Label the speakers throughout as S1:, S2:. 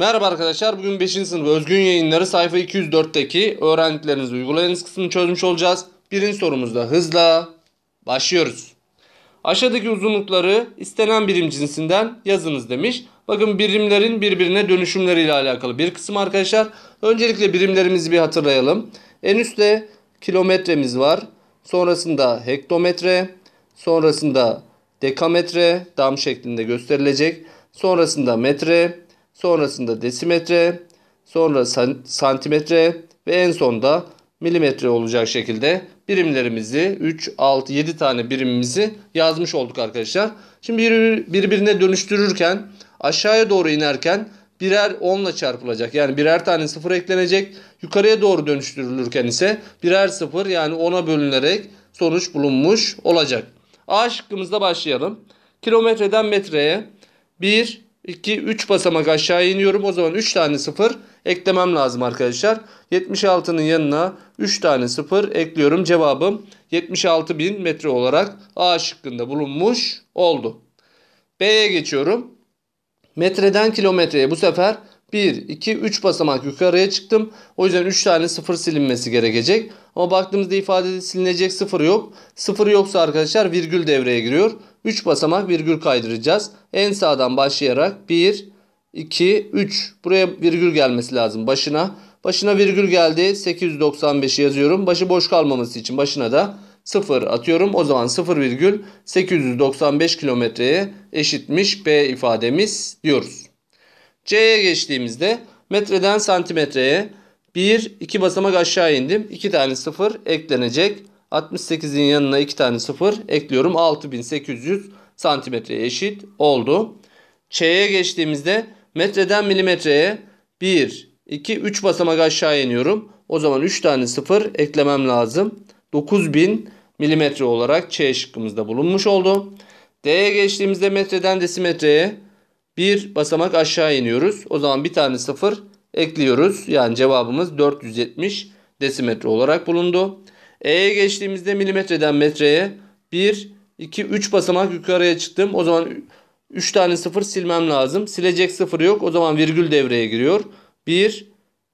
S1: Merhaba arkadaşlar. Bugün 5. sınıf özgün yayınları sayfa 204'teki öğrendiklerinizi uygulayınız kısmını çözmüş olacağız. Birinci sorumuzda hızla başlıyoruz. Aşağıdaki uzunlukları istenen birim cinsinden yazınız demiş. Bakın birimlerin birbirine dönüşümleri ile alakalı bir kısım arkadaşlar. Öncelikle birimlerimizi bir hatırlayalım. En üstte kilometremiz var. Sonrasında hektometre, sonrasında dekametre dam şeklinde gösterilecek. Sonrasında metre, sonrasında desimetre, sonra santimetre ve en sonda milimetre olacak şekilde birimlerimizi 3, 6, 7 tane birimimizi yazmış olduk arkadaşlar. Şimdi birbirine dönüştürürken aşağıya doğru inerken birer 10 ile çarpılacak. Yani birer tane 0 eklenecek. Yukarıya doğru dönüştürülürken ise birer 0 yani 10'a bölünerek sonuç bulunmuş olacak. A şıkkımızda başlayalım. Kilometreden metreye 1, 2, 3 basamak aşağı iniyorum. O zaman 3 tane 0 eklemem lazım arkadaşlar. 76'nın yanına 3 tane 0 ekliyorum. Cevabım 76.000 metre olarak A şıkkında bulunmuş oldu. B'ye geçiyorum. Metreden kilometreye bu sefer 1, 2, 3 basamak yukarıya çıktım. O yüzden 3 tane 0 silinmesi gerekecek. Ama baktığımızda ifadede silinecek 0 yok. 0 yoksa arkadaşlar virgül devreye giriyor. 3 basamak virgül kaydıracağız. En sağdan başlayarak 1, 2, 3. Buraya virgül gelmesi lazım başına. Başına virgül geldi. 895'i yazıyorum. Başı boş kalmaması için başına da 0 atıyorum. O zaman 0,895 kilometreye eşitmiş B ifademiz diyoruz. C'ye geçtiğimizde metreden santimetreye 1, 2 basamak aşağı indim. 2 tane 0 eklenecek. 68'in yanına 2 tane 0 ekliyorum. 6800 santimetreye eşit oldu. Ç'ye geçtiğimizde metreden milimetreye 1, 2, 3 basamak aşağı iniyorum. O zaman 3 tane 0 eklemem lazım. 9000 milimetre olarak Ç şıkkımızda bulunmuş oldu. D'ye geçtiğimizde metreden desimetreye bir basamak aşağı iniyoruz. O zaman bir tane sıfır ekliyoruz. Yani cevabımız 470 desimetre olarak bulundu. E'ye geçtiğimizde milimetreden metreye 1, 2, 3 basamak yukarıya çıktım. O zaman 3 tane sıfır silmem lazım. Silecek sıfır yok. O zaman virgül devreye giriyor. 1,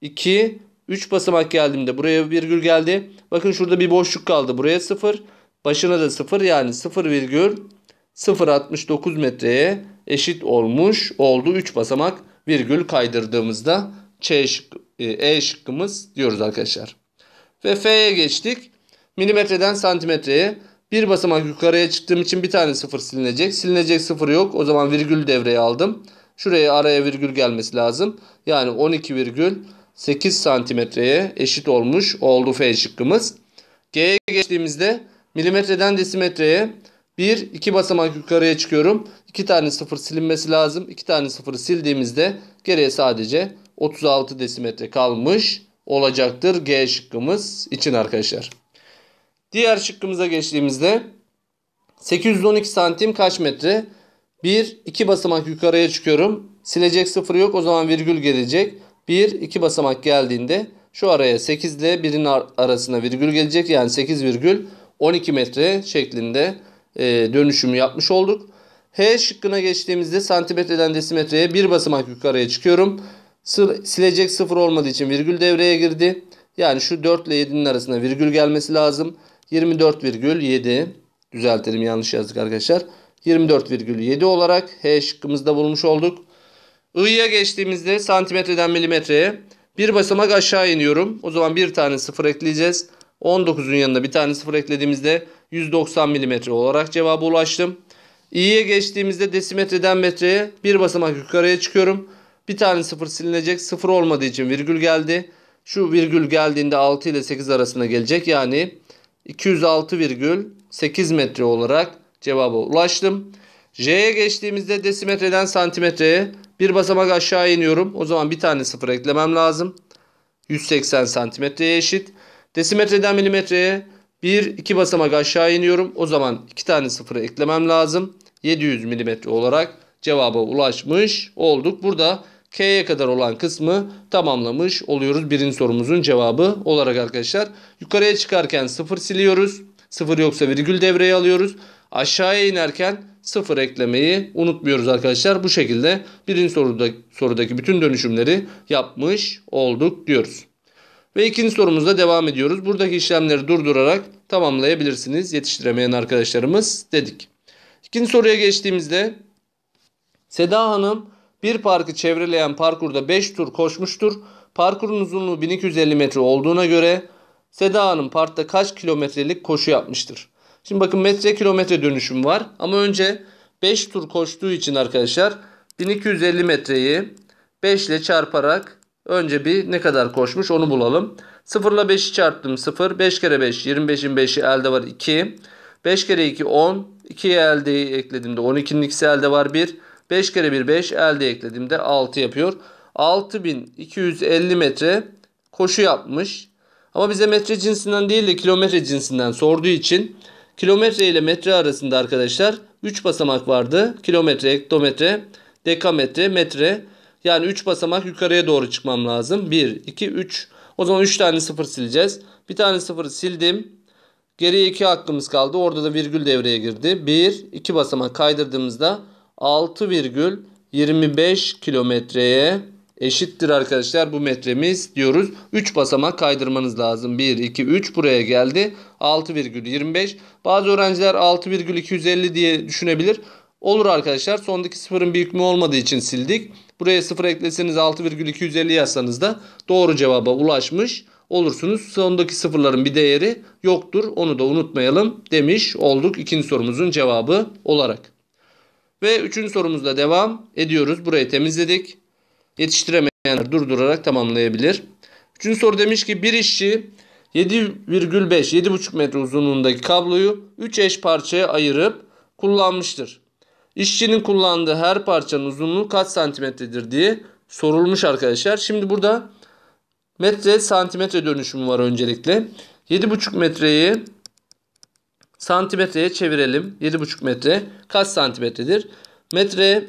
S1: 2, 3 basamak geldiğimde buraya virgül geldi. Bakın şurada bir boşluk kaldı. Buraya sıfır Başına da sıfır yani 0,069 metreye eşit olmuş oldu. 3 basamak virgül kaydırdığımızda C şık, e, e şıkkımız diyoruz arkadaşlar. Ve F'ye geçtik. Milimetreden santimetreye bir basamak yukarıya çıktığım için bir tane sıfır silinecek. Silinecek sıfır yok. O zaman virgül devreye aldım. Şuraya araya virgül gelmesi lazım. Yani 12 virgül 8 santimetreye eşit olmuş oldu F şıkkımız. G'ye geçtiğimizde milimetreden desimetreye 1, 2 basamak yukarıya çıkıyorum. 2 tane sıfır silinmesi lazım. 2 tane 0'ı sildiğimizde geriye sadece 36 desimetre kalmış olacaktır. G şıkkımız için arkadaşlar. Diğer şıkkımıza geçtiğimizde 812 santim kaç metre? 1, 2 basamak yukarıya çıkıyorum. Silecek sıfır yok o zaman virgül gelecek. 1, 2 basamak geldiğinde şu araya 8 ile 1'in arasına virgül gelecek. Yani 8 virgül 12 metre şeklinde e, dönüşümü yapmış olduk. H şıkkına geçtiğimizde santimetreden desimetreye bir basamak yukarıya çıkıyorum. Sı silecek sıfır olmadığı için virgül devreye girdi. Yani şu 4 ile 7'nin arasında virgül gelmesi lazım. 24,7 düzeltelim yanlış yazdık arkadaşlar. 24,7 olarak H şıkkımızda bulmuş olduk. I'ya geçtiğimizde santimetreden milimetreye bir basamak aşağı iniyorum. O zaman bir tane sıfır ekleyeceğiz. 19'un yanına bir tane sıfır eklediğimizde 190 mm olarak cevaba ulaştım. İ'ye geçtiğimizde desimetreden metreye bir basamak yukarıya çıkıyorum. Bir tane sıfır silinecek. Sıfır olmadığı için virgül geldi. Şu virgül geldiğinde 6 ile 8 arasında gelecek. Yani 206,8 metre olarak cevaba ulaştım. J'ye geçtiğimizde desimetreden santimetreye bir basamak aşağı iniyorum. O zaman bir tane sıfır eklemem lazım. 180 santimetreye eşit. Desimetreden milimetreye 1 2 basamak aşağı iniyorum. O zaman 2 tane sıfırı eklemem lazım. 700 milimetre olarak cevaba ulaşmış olduk. Burada K'ye kadar olan kısmı tamamlamış oluyoruz. Birinci sorumuzun cevabı olarak arkadaşlar. Yukarıya çıkarken sıfır siliyoruz. Sıfır yoksa virgül devreye alıyoruz. Aşağıya inerken sıfır eklemeyi unutmuyoruz arkadaşlar. Bu şekilde birinci sorudaki, sorudaki bütün dönüşümleri yapmış olduk diyoruz. Ve ikinci sorumuzda devam ediyoruz. Buradaki işlemleri durdurarak tamamlayabilirsiniz yetiştiremeyen arkadaşlarımız dedik. İkinci soruya geçtiğimizde Seda Hanım bir parkı çevreleyen parkurda 5 tur koşmuştur. Parkurun uzunluğu 1250 metre olduğuna göre Seda Hanım parkta kaç kilometrelik koşu yapmıştır? Şimdi bakın metre kilometre dönüşüm var ama önce 5 tur koştuğu için arkadaşlar 1250 metreyi 5 ile çarparak Önce bir ne kadar koşmuş onu bulalım. 0 ile 5'i çarptım 0. 5 kere 5 25'in 5'i elde var 2. 5 kere 2 10. 2'yi elde eklediğimde 12'nin ikisi elde var 1. 5 kere 1 5 elde eklediğimde 6 yapıyor. 6250 metre koşu yapmış. Ama bize metre cinsinden değil de kilometre cinsinden sorduğu için kilometre ile metre arasında arkadaşlar 3 basamak vardı. Kilometre, hektometre, dekametre, metre. Yani 3 basamak yukarıya doğru çıkmam lazım. 1, 2, 3. O zaman 3 tane sıfır sileceğiz. Bir tane sıfır sildim. Geriye 2 hakkımız kaldı. Orada da virgül devreye girdi. 1, 2 basamak kaydırdığımızda 6,25 kilometreye eşittir arkadaşlar bu metremiz diyoruz. 3 basamak kaydırmanız lazım. 1, 2, 3 buraya geldi. 6,25. Bazı öğrenciler 6,250 diye düşünebilir. Olur arkadaşlar. Sondaki sıfırın bir hükmü olmadığı için sildik. Buraya sıfır ekleseniz 6,250 yazsanız da doğru cevaba ulaşmış olursunuz. Sondaki sıfırların bir değeri yoktur. Onu da unutmayalım demiş olduk ikinci sorumuzun cevabı olarak. Ve üçüncü sorumuzla devam ediyoruz. Burayı temizledik. Yetiştiremeyenler durdurarak tamamlayabilir. Üçüncü soru demiş ki bir işçi 7,5 7,5 metre uzunluğundaki kabloyu 3 eş parçaya ayırıp kullanmıştır. İşçinin kullandığı her parçanın uzunluğu kaç santimetredir diye sorulmuş arkadaşlar. Şimdi burada metre santimetre dönüşümü var öncelikle. 7,5 metreyi santimetreye çevirelim. 7,5 metre kaç santimetredir? Metre,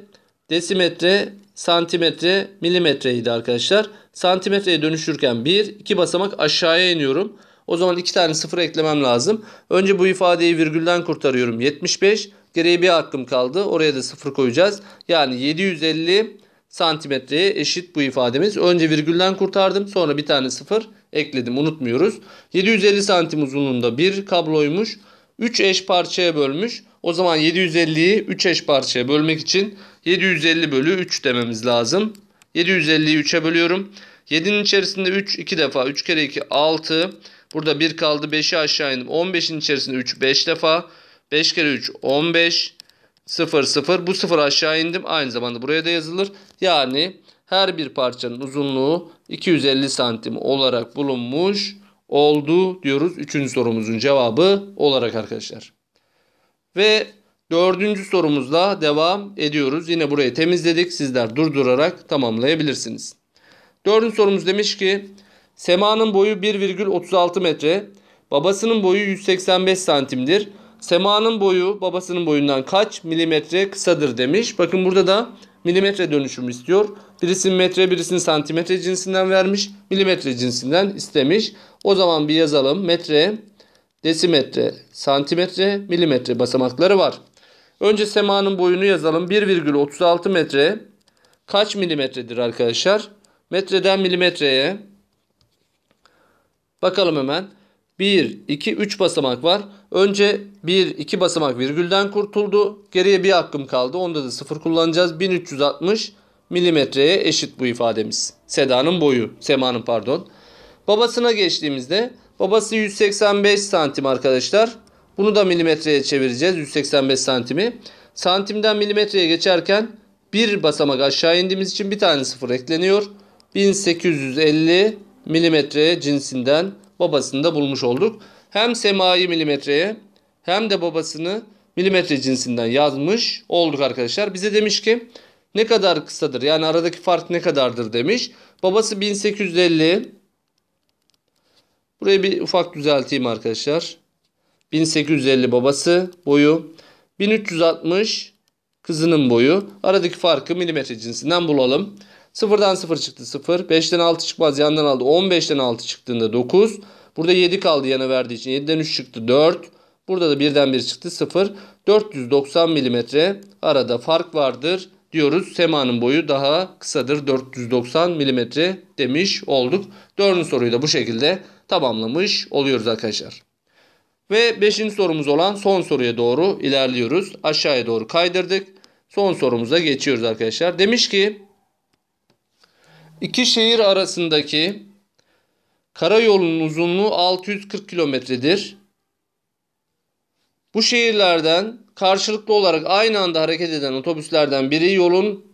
S1: desimetre, santimetre, milimetreydi arkadaşlar. Santimetreye dönüşürken 1, 2 basamak aşağıya iniyorum. O zaman 2 tane sıfır eklemem lazım. Önce bu ifadeyi virgülden kurtarıyorum. 75 Geriye bir hakkım kaldı. Oraya da sıfır koyacağız. Yani 750 santimetreye eşit bu ifademiz. Önce virgülden kurtardım. Sonra bir tane sıfır ekledim. Unutmuyoruz. 750 santim uzunluğunda bir kabloymuş. 3 eş parçaya bölmüş. O zaman 750'yi 3 eş parçaya bölmek için 750 bölü 3 dememiz lazım. 750'yi 3'e bölüyorum. 7'nin içerisinde 3 2 defa 3 kere 2 6. Burada 1 kaldı 5'i aşağı indim. 15'in içerisinde 3 5 defa. 5 kere 3 15 0 0 bu 0 aşağı indim aynı zamanda buraya da yazılır. Yani her bir parçanın uzunluğu 250 santim olarak bulunmuş oldu diyoruz. Üçüncü sorumuzun cevabı olarak arkadaşlar. Ve dördüncü sorumuzla devam ediyoruz. Yine burayı temizledik. Sizler durdurarak tamamlayabilirsiniz. Dördüncü sorumuz demiş ki Sema'nın boyu 1,36 metre, babasının boyu 185 santimdir. Sema'nın boyu babasının boyundan kaç milimetre kısadır demiş. Bakın burada da milimetre dönüşüm istiyor. Birisini metre birisini santimetre cinsinden vermiş. Milimetre cinsinden istemiş. O zaman bir yazalım. Metre, desimetre, santimetre, milimetre basamakları var. Önce semanın boyunu yazalım. 1,36 metre kaç milimetredir arkadaşlar? Metreden milimetreye bakalım hemen. 1, 2, 3 basamak var. Önce 1, 2 basamak virgülden kurtuldu. Geriye bir hakkım kaldı. Onda da 0 kullanacağız. 1360 milimetreye eşit bu ifademiz. Seda'nın boyu. Sema'nın pardon. Babasına geçtiğimizde babası 185 santim arkadaşlar. Bunu da milimetreye çevireceğiz. 185 santimi. Santimden milimetreye geçerken bir basamak aşağı indiğimiz için bir tane sıfır ekleniyor. 1850 milimetre cinsinden babasını da bulmuş olduk. Hem semayı milimetreye hem de babasını milimetre cinsinden yazmış olduk arkadaşlar. Bize demiş ki ne kadar kısadır yani aradaki fark ne kadardır demiş. Babası 1850. Burayı bir ufak düzelteyim arkadaşlar. 1850 babası boyu. 1360 kızının boyu. Aradaki farkı milimetre cinsinden bulalım. Sıfırdan sıfır çıktı sıfır. Beşten altı çıkmaz yandan aldı. On beşten altı çıktığında dokuz. Burada yedi kaldı yana verdiği için. Yediden üç çıktı dört. Burada da birden bir çıktı sıfır. 490 milimetre arada fark vardır diyoruz. Sema'nın boyu daha kısadır 490 milimetre demiş olduk. Dördüncü soruyu da bu şekilde tamamlamış oluyoruz arkadaşlar. Ve beşinci sorumuz olan son soruya doğru ilerliyoruz. Aşağıya doğru kaydırdık. Son sorumuza geçiyoruz arkadaşlar. Demiş ki İki şehir arasındaki karayolunun uzunluğu 640 kilometredir. Bu şehirlerden karşılıklı olarak aynı anda hareket eden otobüslerden biri yolun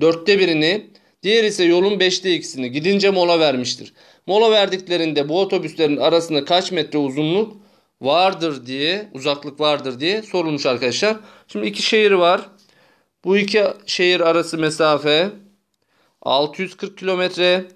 S1: dörtte birini, diğer ise yolun beşte ikisini gidince mola vermiştir. Mola verdiklerinde bu otobüslerin arasında kaç metre uzunluk vardır diye, uzaklık vardır diye sorulmuş arkadaşlar. Şimdi iki şehir var. Bu iki şehir arası mesafe 640 kilometre.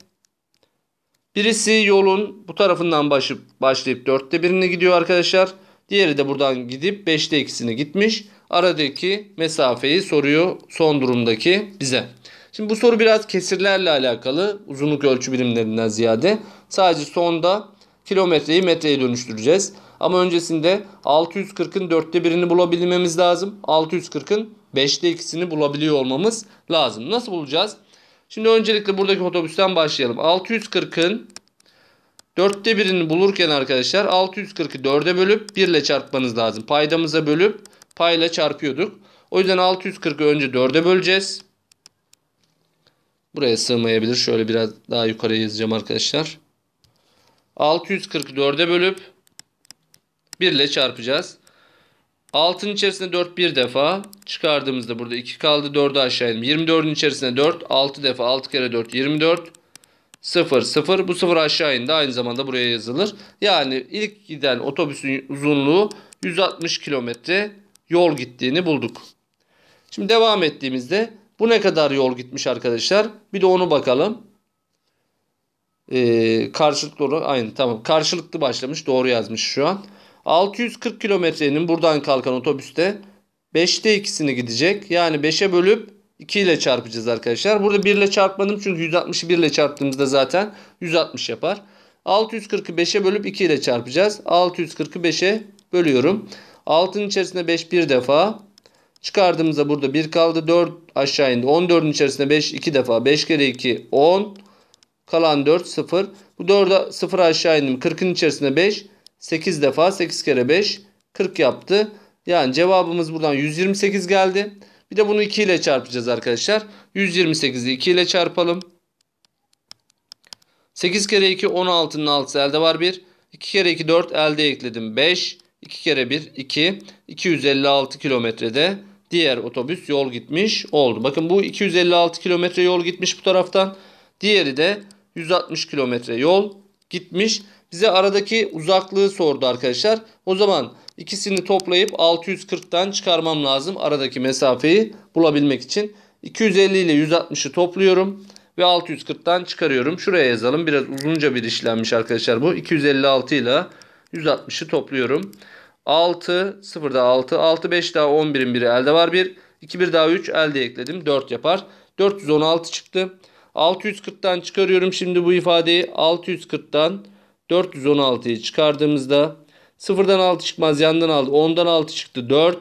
S1: Birisi yolun bu tarafından başıp, başlayıp dörtte birini gidiyor arkadaşlar. Diğeri de buradan gidip beşte ikisini gitmiş. Aradaki mesafeyi soruyor son durumdaki bize. Şimdi bu soru biraz kesirlerle alakalı. Uzunluk ölçü birimlerinden ziyade. Sadece sonda kilometreyi metreye dönüştüreceğiz. Ama öncesinde 640'ın dörtte birini bulabilmemiz lazım. 640'ın 5'te ikisini bulabiliyor olmamız lazım. Nasıl bulacağız? Şimdi öncelikle buradaki otobüsten başlayalım. 640'ın dörtte birini bulurken arkadaşlar 640'ı dörde bölüp 1 ile çarpmanız lazım. Paydamıza bölüp payla çarpıyorduk. O yüzden 640'ı önce dörde böleceğiz. Buraya sığmayabilir. Şöyle biraz daha yukarı yazacağım arkadaşlar. 644'e bölüp 1 ile çarpacağız. 6'nın içerisinde 4 bir defa çıkardığımızda burada 2 kaldı 4'ü aşağı indim. 24'ün içerisinde 4 6 defa 6 kere 4 24 0 0 bu 0 aşağı indi aynı zamanda buraya yazılır. Yani ilk giden otobüsün uzunluğu 160 kilometre yol gittiğini bulduk. Şimdi devam ettiğimizde bu ne kadar yol gitmiş arkadaşlar bir de onu bakalım. Ee, karşılıklı aynı tamam karşılıklı başlamış doğru yazmış şu an. 640 kilometrenin buradan kalkan otobüste 5'te ikisini gidecek. Yani 5'e bölüp 2 ile çarpacağız arkadaşlar. Burada 1 ile çarpmadım çünkü 160'ı 1 ile çarptığımızda zaten 160 yapar. 640'ı 5'e bölüp 2 ile çarpacağız. 640'ı 5'e bölüyorum. 6'nın içerisinde 5 bir defa. Çıkardığımızda burada 1 kaldı. 4 aşağı indi. 14'ün içerisinde 5 2 defa. 5 kere 2 10. Kalan 4 0. Bu 4'e 0 aşağı indim. 40'ın içerisinde 5. 8 defa 8 kere 5 40 yaptı. Yani cevabımız buradan 128 geldi. Bir de bunu 2 ile çarpacağız arkadaşlar. 128'i 2 ile çarpalım. 8 kere 2 16'nın 6'sı elde var 1. 2 kere 2 4 elde ekledim 5. 2 kere 1 2. 256 kilometrede diğer otobüs yol gitmiş oldu. Bakın bu 256 kilometre yol gitmiş bu taraftan. Diğeri de 160 kilometre yol gitmiş. Bize aradaki uzaklığı sordu arkadaşlar. O zaman ikisini toplayıp 640'tan çıkarmam lazım aradaki mesafeyi bulabilmek için. 250 ile 160'ı topluyorum ve 640'tan çıkarıyorum. Şuraya yazalım. Biraz uzunca bir işlenmiş arkadaşlar bu. 256 ile 160'ı topluyorum. 6 0 daha 6 6 5 daha 11'in biri elde var 1 2 1 daha 3 elde ekledim 4 yapar 416 çıktı 640'tan çıkarıyorum şimdi bu ifadeyi 640'tan 416'yı çıkardığımızda sıfırdan 6 çıkmaz yandan aldı 10'dan 6 çıktı 4.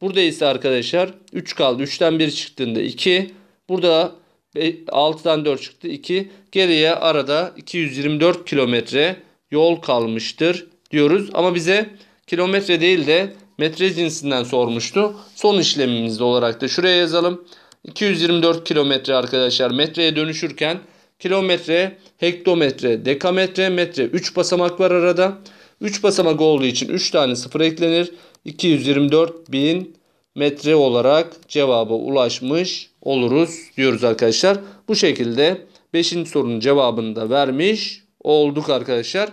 S1: Burada ise arkadaşlar 3 kaldı. 3'ten 1 çıktığında 2. Burada 6'dan 4 çıktı 2. Geriye arada 224 kilometre yol kalmıştır diyoruz. Ama bize kilometre değil de metre cinsinden sormuştu. Son işlemimizde olarak da şuraya yazalım. 224 kilometre arkadaşlar metreye dönüşürken kilometre, hektometre, dekametre, metre. 3 basamak var arada. 3 basamak olduğu için 3 tane sıfır eklenir. 224 bin metre olarak cevaba ulaşmış oluruz diyoruz arkadaşlar. Bu şekilde 5. sorunun cevabını da vermiş olduk arkadaşlar.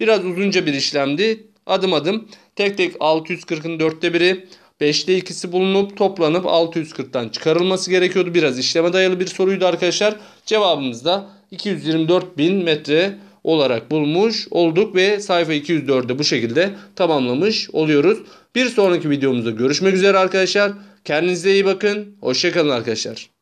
S1: Biraz uzunca bir işlemdi. Adım adım tek tek 640'ın 4'te biri, 5'te ikisi bulunup toplanıp 640'tan çıkarılması gerekiyordu. Biraz işleme dayalı bir soruydu arkadaşlar. Cevabımız da 224.000 metre olarak bulmuş olduk ve sayfa 204'de bu şekilde tamamlamış oluyoruz. Bir sonraki videomuzda görüşmek üzere arkadaşlar. Kendinize iyi bakın. Hoşçakalın arkadaşlar.